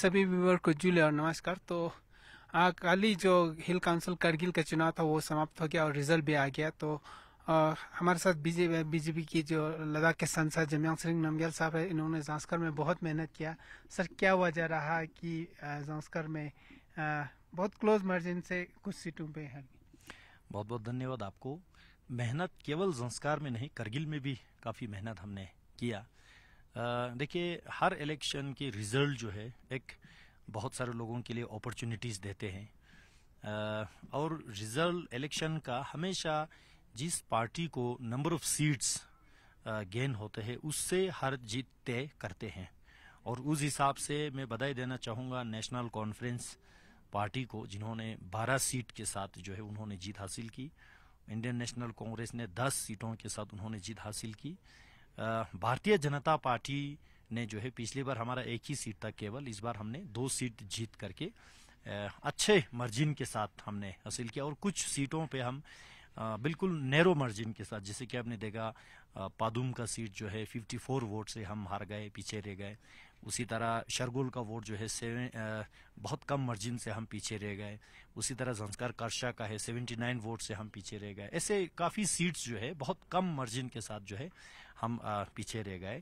सभी व्यूवर को जुले और नमस्कार तो कल ही जो हिल काउंसिल करगिल का चुनाव था वो समाप्त हो गया और रिजल्ट भी आ गया तो आ, हमारे साथ बीजेपी बीजेपी की जो लद्दाख के सांसद जमयांग सिंह नमगेल साहब है इन्होंने जांस्कर में बहुत मेहनत किया सर क्या वजह रहा कि जांस्कर में आ, बहुत क्लोज मार्जिन से कुछ सीटों पे है बहुत बहुत धन्यवाद आपको मेहनत केवल संस्कार में नहीं करगिल में भी काफ़ी मेहनत हमने किया देखिए हर इलेक्शन के रिजल्ट जो है एक बहुत सारे लोगों के लिए अपॉर्चुनिटीज़ देते हैं आ, और रिजल्ट इलेक्शन का हमेशा जिस पार्टी को नंबर ऑफ सीट्स गेन होते हैं उससे हर जीत तय करते हैं और उस हिसाब से मैं बधाई देना चाहूँगा नेशनल कॉन्फ्रेंस पार्टी को जिन्होंने 12 सीट के साथ जो है उन्होंने जीत हासिल की इंडियन नेशनल कांग्रेस ने 10 सीटों के साथ उन्होंने जीत हासिल की भारतीय जनता पार्टी ने जो है पिछली बार हमारा एक ही सीट था केवल इस बार हमने दो सीट जीत करके अच्छे मार्जिन के साथ हमने हासिल किया और कुछ सीटों पे हम बिल्कुल नैरो मार्जिन के साथ जैसे कि आपने देखा पादुम का सीट जो है 54 वोट से हम हार गए पीछे रह गए उसी तरह शरगोल का वोट जो है सेवन बहुत कम मार्जिन से हम पीछे रह गए उसी तरह जंस्कार कर्शा का है 79 वोट से हम पीछे रह गए ऐसे काफ़ी सीट्स जो है बहुत कम मार्जिन के साथ जो है हम पीछे रह गए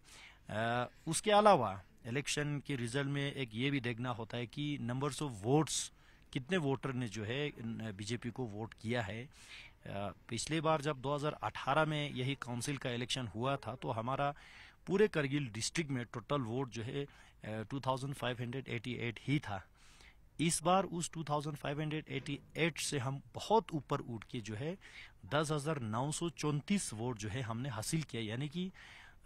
उसके अलावा इलेक्शन के रिजल्ट में एक ये भी देखना होता है कि नंबर्स ऑफ वोट्स कितने वोटर ने जो है बीजेपी को वोट किया है पिछले बार जब 2018 में यही काउंसिल का इलेक्शन हुआ था तो हमारा पूरे करगिल डिस्ट्रिक्ट में टोटल वोट जो है 2588 ही था इस बार उस 2588 से हम बहुत ऊपर उठ के जो है दस वोट जो है हमने हासिल किया यानी कि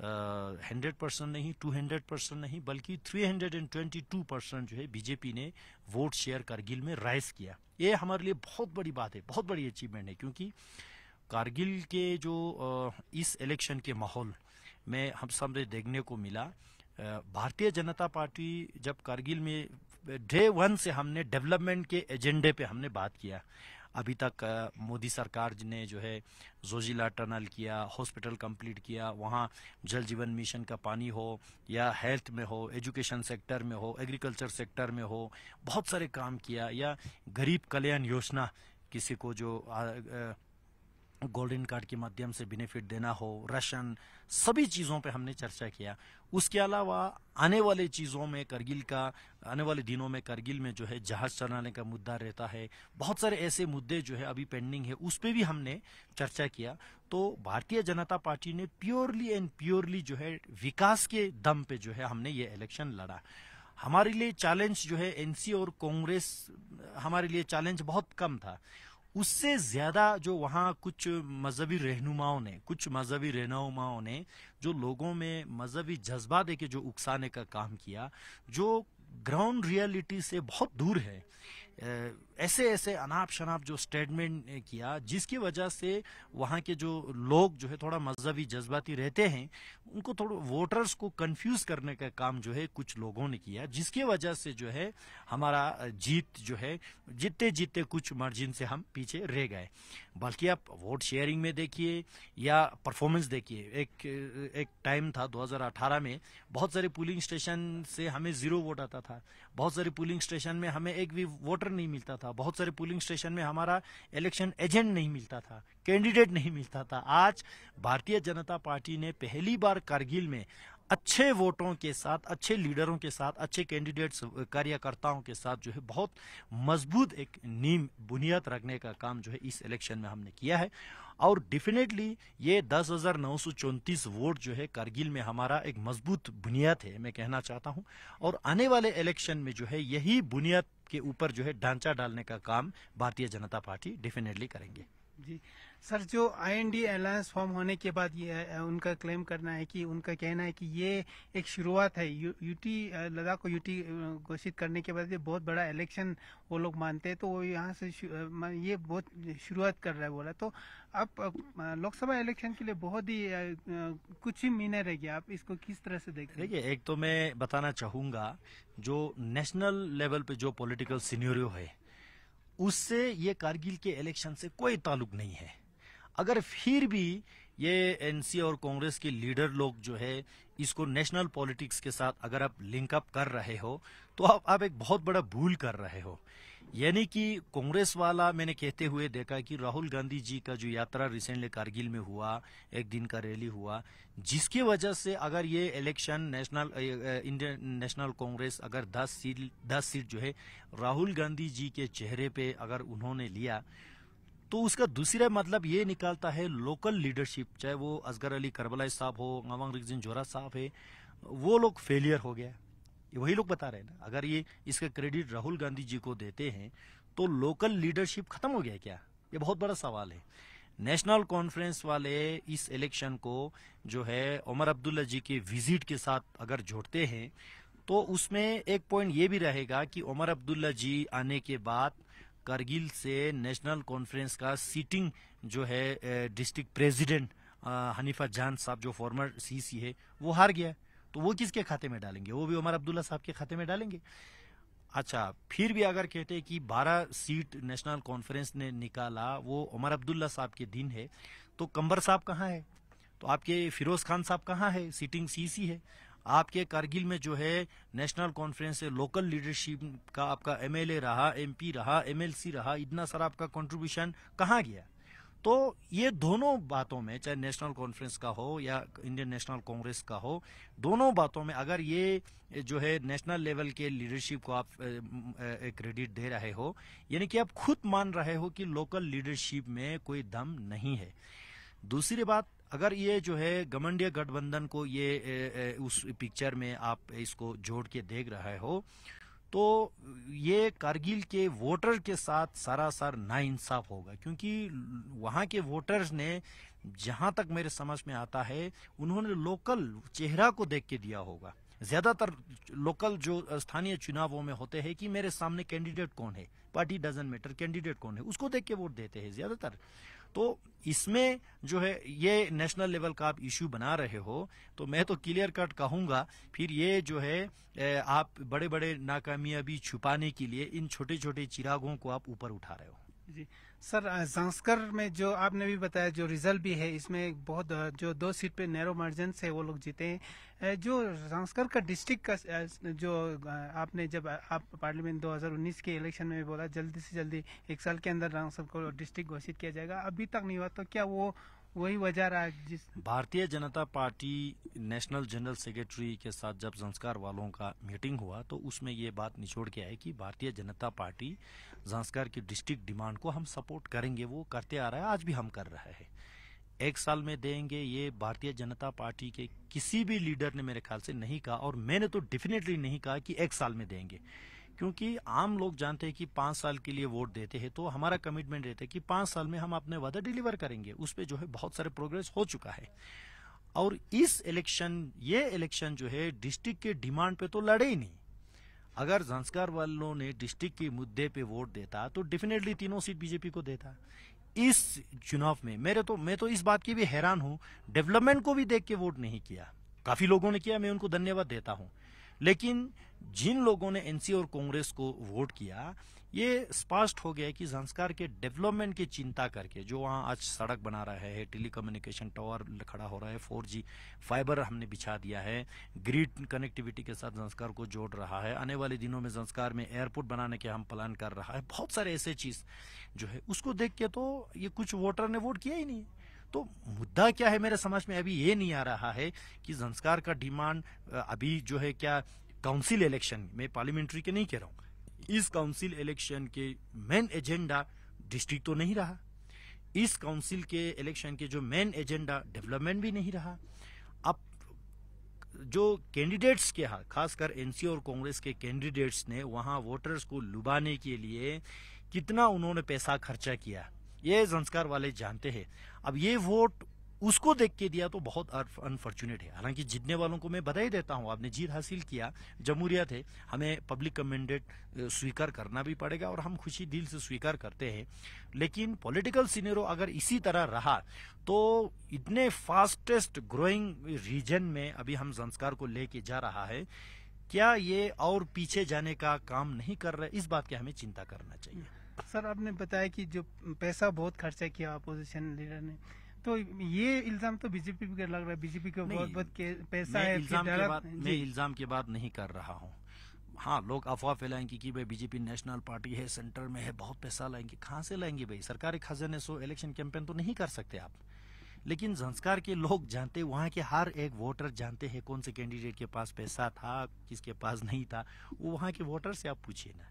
हंड्रेड परसेंट नहीं टू हंड्रेड परसेंट नहीं बल्कि three hundred and twenty two percent जो है बीजेपी ने वोट शेयर कारगिल में राइज किया ये हमारे लिए बहुत बड़ी बात है बहुत बड़ी अचीवमेंट है क्योंकि कारगिल के जो इस इलेक्शन के माहौल में हम सब देखने को मिला भारतीय जनता पार्टी जब कारगिल में डे वन से हमने डेवलपमेंट के एजेंडे पे हमने बात किया अभी तक मोदी सरकार ने जो है जोजिला टनल किया हॉस्पिटल कंप्लीट किया वहाँ जल जीवन मिशन का पानी हो या हेल्थ में हो एजुकेशन सेक्टर में हो एग्रीकल्चर सेक्टर में हो बहुत सारे काम किया या गरीब कल्याण योजना किसी को जो आ, आ, गोल्डन कार्ड के माध्यम से बेनिफिट देना हो रशन सभी चीज़ों पे हमने चर्चा किया उसके अलावा आने वाले चीज़ों में करगिल का आने वाले दिनों में करगिल में जो है जहाज चलाने का मुद्दा रहता है बहुत सारे ऐसे मुद्दे जो है अभी पेंडिंग है उस पर भी हमने चर्चा किया तो भारतीय जनता पार्टी ने प्योरली एंड प्योरली जो है विकास के दम पे जो है हमने ये इलेक्शन लड़ा हमारे लिए चैलेंज जो है एनसी और कांग्रेस हमारे लिए चैलेंज बहुत कम था उससे ज्यादा जो वहाँ कुछ मजहबी रहनुमाओं ने कुछ मजहबी रहनुमाओं ने जो लोगों में मजहबी जज्बा दे के जो उकसाने का काम किया जो ग्राउंड रियलिटी से बहुत दूर है ऐसे ऐसे अनाप शनाप जो स्टेटमेंट किया जिसकी वजह से वहाँ के जो लोग जो है थोड़ा मजहबी जज्बाती रहते हैं उनको थोड़ा वोटर्स को कंफ्यूज करने का काम जो है कुछ लोगों ने किया जिसकी वजह से जो है हमारा जीत जो है जीतते जीतते कुछ मार्जिन से हम पीछे रह गए बल्कि आप वोट शेयरिंग में देखिए या परफॉर्मेंस देखिए एक एक टाइम था 2018 में बहुत सारे पोलिंग स्टेशन से हमें जीरो वोट आता था बहुत सारे पोलिंग स्टेशन में हमें एक भी वोटर नहीं मिलता था था बहुत सारे पोलिंग स्टेशन में हमारा इलेक्शन एजेंट नहीं मिलता था कैंडिडेट नहीं मिलता था आज भारतीय जनता पार्टी ने पहली बार कारगिल में अच्छे वोटों के साथ अच्छे लीडरों के साथ अच्छे कैंडिडेट्स कार्यकर्ताओं के साथ जो है बहुत मजबूत एक नीम बुनियाद रखने का काम जो है इस इलेक्शन में हमने किया है और डेफिनेटली ये दस वोट जो है कारगिल में हमारा एक मजबूत बुनियाद है मैं कहना चाहता हूँ और आने वाले इलेक्शन में जो है यही बुनियाद के ऊपर जो है ढांचा डालने का काम भारतीय जनता पार्टी डेफिनेटली करेंगे जी सर जो आईएनडी अलायंस फॉर्म होने के बाद ये उनका क्लेम करना है कि उनका कहना है कि ये एक शुरुआत है यू, यूटी लद्दाख को यूटी घोषित करने के बाद ये बहुत बड़ा इलेक्शन वो लोग मानते हैं तो वो यहाँ से ये बहुत शुरुआत कर रहा है बोला तो अब लोकसभा इलेक्शन के लिए बहुत ही कुछ ही महीने रह गया आप इसको किस तरह से देख देखिए एक तो मैं बताना चाहूंगा जो नेशनल लेवल पे जो पॉलिटिकल सीनियरियो है उससे ये कारगिल के इलेक्शन से कोई ताल्लुक नहीं है अगर फिर भी ये एनसी और कांग्रेस के लीडर लोग जो है इसको नेशनल पॉलिटिक्स के साथ अगर आप लिंकअप कर रहे हो तो आप, आप एक बहुत बड़ा भूल कर रहे हो यानी कि कांग्रेस वाला मैंने कहते हुए देखा कि राहुल गांधी जी का जो यात्रा रिसेंटली कारगिल में हुआ एक दिन का रैली हुआ जिसकी वजह से अगर ये election national Indian national congress अगर 10 सीट 10 सीट जो है राहुल गांधी जी के चेहरे पे अगर उन्होंने लिया तो उसका दूसरा मतलब ये निकालता है लोकल लीडरशिप चाहे वो असगर अली करबलाई साहब हो अवंग रिगजिन जोरा साहब है वो लोग फेलियर हो गया वही लोग बता रहे हैं ना अगर ये इसका क्रेडिट राहुल गांधी जी को देते हैं तो लोकल लीडरशिप खत्म हो गया क्या ये बहुत बड़ा सवाल है नेशनल कॉन्फ्रेंस वाले इस इलेक्शन को जो है उमर अब्दुल्ला जी के विजिट के साथ अगर जोड़ते हैं तो उसमें एक पॉइंट ये भी रहेगा कि उमर अब्दुल्ला जी आने के बाद करगिल से नेशनल कॉन्फ्रेंस का सीटिंग जो है डिस्ट्रिक्ट प्रेसिडेंट हनीफा जान साहब जो फॉर्मर सीसी है वो हार गया तो वो किसके खाते में डालेंगे वो भी उमर अब्दुल्ला साहब के खाते में डालेंगे अच्छा फिर भी अगर कहते हैं कि 12 सीट नेशनल कॉन्फ्रेंस ने निकाला वो उमर अब्दुल्ला साहब के दिन है तो कंबर साहब कहाँ है तो आपके फिरोज खान साहब कहाँ है सीटिंग सीसी है आपके कारगिल में जो है नेशनल कॉन्फ्रेंस है लोकल लीडरशिप का आपका एमएलए रहा एमपी रहा एमएलसी रहा इतना सारा आपका कंट्रीब्यूशन कहाँ गया तो ये दोनों बातों में चाहे नेशनल कॉन्फ्रेंस का हो या इंडियन नेशनल कांग्रेस का हो दोनों बातों में अगर ये जो है नेशनल लेवल के लीडरशिप को आप क्रेडिट दे रहे हो यानी कि आप खुद मान रहे हो कि लोकल लीडरशिप में कोई दम नहीं है दूसरी बात अगर ये जो है गमंडिया गठबंधन को ये ए, ए, उस पिक्चर में आप इसको जोड़ के देख रहे हो तो ये कारगिल के वोटर के साथ सरासर नाइंसाफ होगा क्योंकि वहां के वोटर्स ने जहां तक मेरे समझ में आता है उन्होंने लोकल चेहरा को देख के दिया होगा ज्यादातर लोकल जो स्थानीय चुनावों में होते हैं कि मेरे सामने कैंडिडेट कौन है पार्टी डजन मैटर कैंडिडेट कौन है उसको देख के वोट देते हैं ज्यादातर तो इसमें जो है ये नेशनल लेवल का आप इश्यू बना रहे हो तो मैं तो क्लियर कट कहूंगा फिर ये जो है आप बड़े बड़े नाकामयाबी छुपाने के लिए इन छोटे छोटे चिरागों को आप ऊपर उठा रहे हो जी सर संस्कर में जो आपने भी बताया जो रिजल्ट भी है इसमें बहुत जो दो सीट पे नैरो मार्जिन से वो लोग जीते हैं जो संस्कर का डिस्ट्रिक्ट का जो आपने जब आप पार्लियामेंट 2019 के इलेक्शन में बोला जल्दी से जल्दी एक साल के अंदर को डिस्ट्रिक्ट घोषित किया जाएगा अभी तक नहीं हुआ तो क्या वो वही वजह रहा जिस भारतीय जनता पार्टी नेशनल जनरल सेक्रेटरी के साथ जब संस्कार वालों का मीटिंग हुआ तो उसमें ये बात निचोड़ के आई कि भारतीय जनता पार्टी संस्कार की डिस्ट्रिक्ट डिमांड को हम सपोर्ट करेंगे वो करते आ रहा है आज भी हम कर रहे हैं एक साल में देंगे ये भारतीय जनता पार्टी के किसी भी लीडर ने मेरे ख्याल से नहीं कहा और मैंने तो डेफिनेटली नहीं कहा कि एक साल में देंगे क्योंकि आम लोग जानते हैं कि पांच साल के लिए वोट देते हैं तो हमारा कमिटमेंट रहता है कि पांच साल में हम अपने वादा डिलीवर करेंगे उस पर जो है बहुत सारे प्रोग्रेस हो चुका है और इस इलेक्शन ये इलेक्शन जो है डिस्ट्रिक्ट के डिमांड पे तो लड़े ही नहीं अगर झंस्कार वालों ने डिस्ट्रिक्ट के मुद्दे पे वोट देता तो डेफिनेटली तीनों सीट बीजेपी को देता इस चुनाव में मेरे तो मैं तो इस बात की भी हैरान हूं डेवलपमेंट को भी देख के वोट नहीं किया काफी लोगों ने किया मैं उनको धन्यवाद देता हूं लेकिन जिन लोगों ने एनसी और कांग्रेस को वोट किया ये स्पष्ट हो गया कि संस्कार के डेवलपमेंट की चिंता करके जो वहाँ आज सड़क बना रहा है टेलीकम्युनिकेशन टावर खड़ा हो रहा है फोर जी फाइबर हमने बिछा दिया है ग्रिड कनेक्टिविटी के साथ संस्कार को जोड़ रहा है आने वाले दिनों में संस्कार में एयरपोर्ट बनाने के हम प्लान कर रहा है बहुत सारे ऐसे चीज़ जो है उसको देख के तो ये कुछ वोटर ने वोट किया ही नहीं तो मुद्दा क्या है मेरे समझ में अभी ये नहीं आ रहा है कि संस्कार का डिमांड अभी जो है क्या काउंसिल इलेक्शन में पार्लियामेंट्री के नहीं कह रहा हूं इस काउंसिल इलेक्शन के मेन एजेंडा डिस्ट्रिक्ट तो नहीं रहा इस काउंसिल के इलेक्शन के जो मेन एजेंडा डेवलपमेंट भी नहीं रहा अब जो कैंडिडेट्स के यहाँ खासकर एनसी और कांग्रेस के कैंडिडेट्स ने वहां वोटर्स को लुभाने के लिए कितना उन्होंने पैसा खर्चा किया ये संस्कार वाले जानते हैं अब ये वोट उसको देख के दिया तो बहुत अनफॉर्चुनेट है हालांकि जीतने वालों को मैं बधाई देता हूं आपने जीत हासिल किया जमहूरियत है हमें पब्लिक कमेंडेट स्वीकार करना भी पड़ेगा और हम खुशी दिल से स्वीकार करते हैं लेकिन पॉलिटिकल सीनेरो अगर इसी तरह रहा तो इतने फास्टेस्ट ग्रोइंग रीजन में अभी हम संस्कार को लेके जा रहा है क्या ये और पीछे जाने का काम नहीं कर रहे इस बात की हमें चिंता करना चाहिए सर आपने बताया कि जो पैसा बहुत खर्चा किया अपोजिशन लीडर ने तो ये इल्जाम तो बीजेपी पे लग रहा है बीजेपी का बहुत बहुत पैसा है इल्जाम के बात मैं इल्जाम की बात नहीं कर रहा हूँ हाँ लोग अफवाह फैलाएंगे कि भाई बीजेपी नेशनल पार्टी है सेंटर में है बहुत पैसा लाएंगे कहाँ से लाएंगे भाई सरकारी खजाने सो इलेक्शन कैंपेन तो नहीं कर सकते आप लेकिन संस्कार के लोग जानते वहाँ के हर एक वोटर जानते हैं कौन से कैंडिडेट के पास पैसा था किसके पास नहीं था वो वहाँ के वोटर से आप पूछिए ना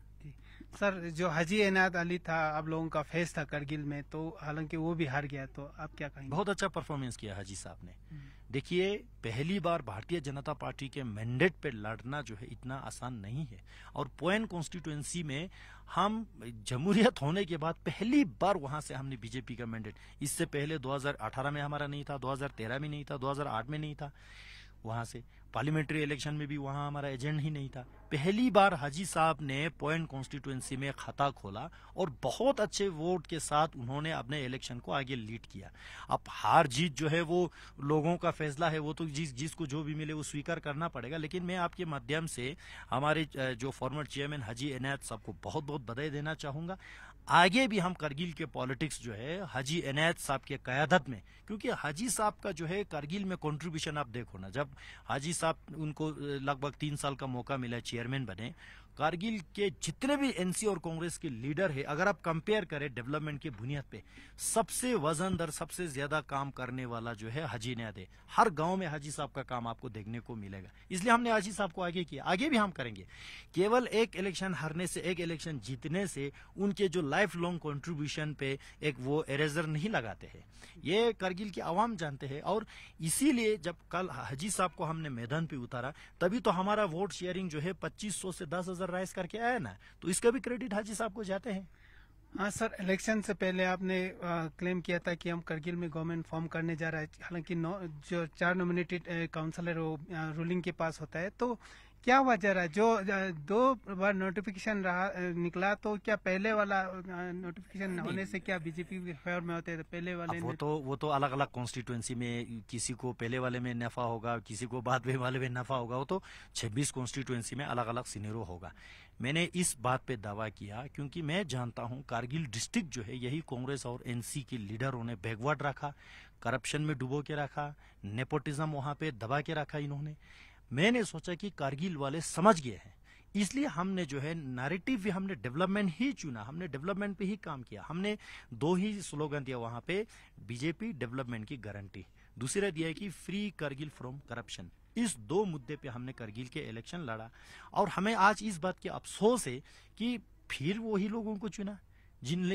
सर जो हजी इनायत अली था आप लोगों का फेस था करगिल में तो हालांकि वो भी हार गया तो आप क्या कहेंगे बहुत अच्छा परफॉर्मेंस किया हजी साहब ने हम्म। देखिए पहली बार भारतीय जनता पार्टी के मैंडेट पे लड़ना जो है इतना आसान नहीं है और पोएन कॉन्स्टिट्यूएंसी में हम जमहूरियत होने के बाद पहली बार वहां से हमने बीजेपी का मैंडेट इससे पहले 2018 में हमारा नहीं था 2013 में नहीं था 2008 में नहीं था वहां से पार्लियामेंट्री इलेक्शन में भी वहां हमारा एजेंट ही नहीं था पहली बार हाजी साहब ने पॉइंट कॉन्स्टिट्यूएंसी में खाता खोला और बहुत अच्छे वोट के साथ उन्होंने अपने इलेक्शन को आगे लीड किया अब हार जीत जो है वो लोगों का फैसला है वो तो जिस जिसको जो भी मिले वो स्वीकार करना पड़ेगा लेकिन मैं आपके माध्यम से हमारे जो फॉर्मर चेयरमैन हाजी एनायत साहब को बहुत बहुत बधाई देना चाहूंगा आगे भी हम करगिल के पॉलिटिक्स जो है हाजी एनायत साहब के क्यादत में क्योंकि हाजी साहब का जो है करगिल में कॉन्ट्रीब्यूशन आप देखो ना जब हाजी साहब साहब उनको लगभग तीन साल का मौका मिला चेयरमैन बने कारगिल के जितने भी एनसी और कांग्रेस के लीडर है अगर आप कंपेयर करें डेवलपमेंट की बुनियाद पे सबसे वजन दर सबसे ज्यादा काम करने वाला जो है हाजी न्याद हर गांव में हाजी साहब का काम आपको देखने को मिलेगा इसलिए हमने हाजी साहब को आगे किया आगे भी हम करेंगे केवल एक इलेक्शन हारने से एक इलेक्शन जीतने से उनके जो लाइफ लॉन्ग कॉन्ट्रीब्यूशन पे एक वो एरेजर नहीं लगाते हैं ये करगिल की आवाम जानते हैं और इसीलिए जब कल हाजी साहब को हमने मैदान पे उतारा तभी तो हमारा वोट शेयरिंग जो है पच्चीस से दस हजार और राइस करके आया ना तो इसका भी क्रेडिट हाजी साहब को जाते हैं हाँ सर इलेक्शन से पहले आपने आ, क्लेम किया था कि हम करगिल में गवर्नमेंट फॉर्म करने जा रहे हैं हालांकि जो चार नॉमिनेटेड काउंसलर वो रूलिंग के पास होता है तो क्या वजह रहा जो दो बार नोटिफिकेशन रहा निकला तो क्या पहले वाला नोटिफिकेशन होने से क्या बीजेपी के फेवर में होते पहले वाले वो तो वो तो अलग अलग कॉन्स्टिट्यूएंसी में किसी को पहले वाले में नफा होगा किसी को बाद में वाले में नफा होगा वो तो 26 कॉन्स्टिट्यूंसी में अलग अलग सीनियर होगा मैंने इस बात पे दावा किया क्योंकि मैं जानता हूं कारगिल डिस्ट्रिक्ट जो है यही कांग्रेस और एनसी के लीडरों ने बैकवर्ड रखा करप्शन में डुबो के रखा नेपोटिज्म वहां पे दबा के रखा इन्होंने मैंने सोचा कि कारगिल वाले समझ गए हैं इसलिए हमने जो है नैरेटिव भी हमने डेवलपमेंट ही चुना हमने डेवलपमेंट पे ही काम किया हमने दो ही स्लोगन दिया वहां पे बीजेपी डेवलपमेंट की गारंटी दूसरा दिया है कि फ्री कारगिल फ्रॉम करप्शन इस दो मुद्दे पे हमने करगिल के इलेक्शन लड़ा और हमें आज इस बात के अफसोस है कि फिर वही लोगों को चुना जिन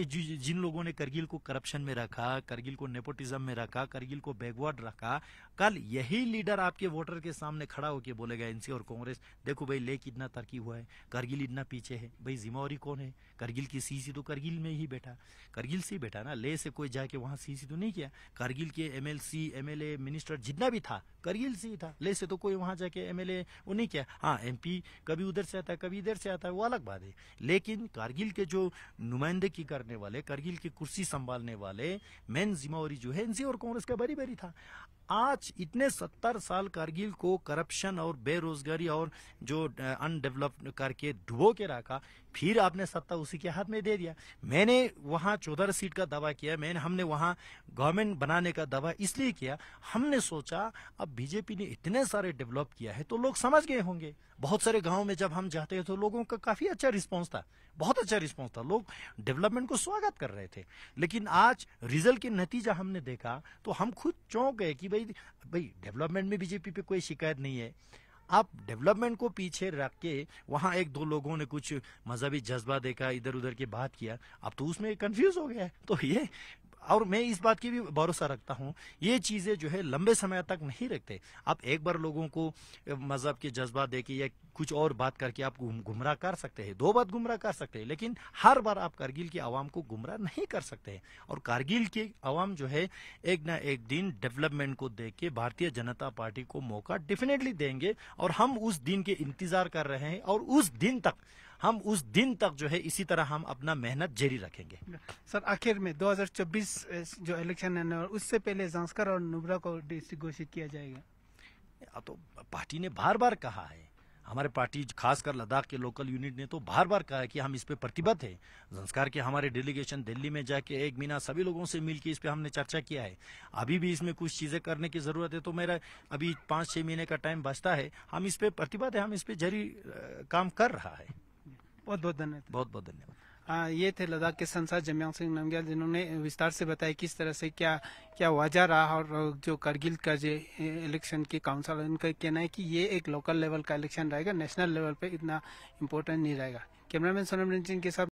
जिन लोगों ने करगिल को करप्शन में रखा करगिल को नेपोटिज्म में रखा करगिल को बैकवर्ड रखा कल यही लीडर आपके वोटर के सामने खड़ा होकर बोलेगा एनसी और कांग्रेस देखो भाई लेक इतना तरक्की हुआ है करगिल इतना पीछे है भाई जिम्मेवारी कौन है करगिल की सीसी तो करगिल में ही बैठा करगिल से ही बैठा ना ले से कोई जाके वहां सीसी तो नहीं किया करगिल के एमएलसी एमएलए मिनिस्टर जितना भी था करगिल से ही था ले से तो कोई वहां जाके एमएलए वो नहीं किया हाँ एमपी कभी उधर से आता है कभी इधर से आता है वो अलग बात है लेकिन करगिल के जो नुमाइंदे की राजनीति करने वाले करगिल की कुर्सी संभालने वाले मेन जिम्मेवारी जो है एनसी और कांग्रेस का बरी बरी था आज इतने सत्तर साल करगिल को करप्शन और बेरोजगारी और जो अनडेवलप करके डुबो के रखा फिर आपने सत्ता उसी के हाथ में दे दिया मैंने वहाँ चौदह सीट का दावा किया मैंने हमने वहाँ गवर्नमेंट बनाने का दावा इसलिए किया हमने सोचा अब बीजेपी ने इतने सारे डेवलप किया है तो लोग समझ गए होंगे बहुत सारे गाँव में जब हम जाते हैं तो लोगों का काफी अच्छा रिस्पॉन्स था बहुत अच्छा रिस्पॉन्स था लोग डेवलपमेंट को स्वागत कर रहे थे लेकिन आज रिजल्ट के नतीजा हमने देखा तो हम खुद चौंक गए कि भाई भाई डेवलपमेंट में बीजेपी पे कोई शिकायत नहीं है आप डेवलपमेंट को पीछे रख के वहाँ एक दो लोगों ने कुछ मजहबी जज्बा देखा इधर उधर की बात किया अब तो उसमें कंफ्यूज हो गया है तो ये और मैं इस बात की भी भरोसा रखता हूँ ये चीज़ें जो है लंबे समय तक नहीं रखते आप एक बार लोगों को मज़हब के जज्बा दे के या कुछ और बात करके आप गुमराह कर सकते हैं दो बार गुमराह कर सकते हैं लेकिन हर बार आप कारगिल की आवाम को गुमराह नहीं कर सकते हैं और कारगिल की आवाम जो है एक ना एक दिन डेवलपमेंट को देख के भारतीय जनता पार्टी को मौका डेफिनेटली देंगे और हम उस दिन के इंतजार कर रहे हैं और उस दिन तक हम उस दिन तक जो है इसी तरह हम अपना मेहनत जारी रखेंगे सर आखिर में 2024 जो इलेक्शन है उससे पहले जांसकर और नुबरा को डिस्ट्रिक्ट घोषित किया जाएगा तो पार्टी ने बार बार कहा है हमारे पार्टी खासकर लद्दाख के लोकल यूनिट ने तो बार बार कहा कि हम इस पर प्रतिबद्ध है संस्कार के हमारे डेलीगेशन दिल्ली में जाके एक महीना सभी लोगों से मिलकर इस पे हमने चर्चा किया है अभी भी इसमें कुछ चीज़ें करने की ज़रूरत है तो मेरा अभी पांच छह महीने का टाइम बचता है हम इस पर प्रतिबद्ध है हम इस पर जरी काम कर रहा है बहुत बहुत धन्यवाद बहुत बहुत धन्यवाद आ, ये थे लद्दाख के संसद जमयांग सिंह नमग्याल जिन्होंने विस्तार से बताया किस तरह से क्या क्या वजह रहा और जो करगिल का जो इलेक्शन की काउंसिल उनका कहना है कि ये एक लोकल लेवल का इलेक्शन रहेगा नेशनल लेवल पे इतना इम्पोर्टेंट नहीं रहेगा कैमरामैन सोनम रंजन के साथ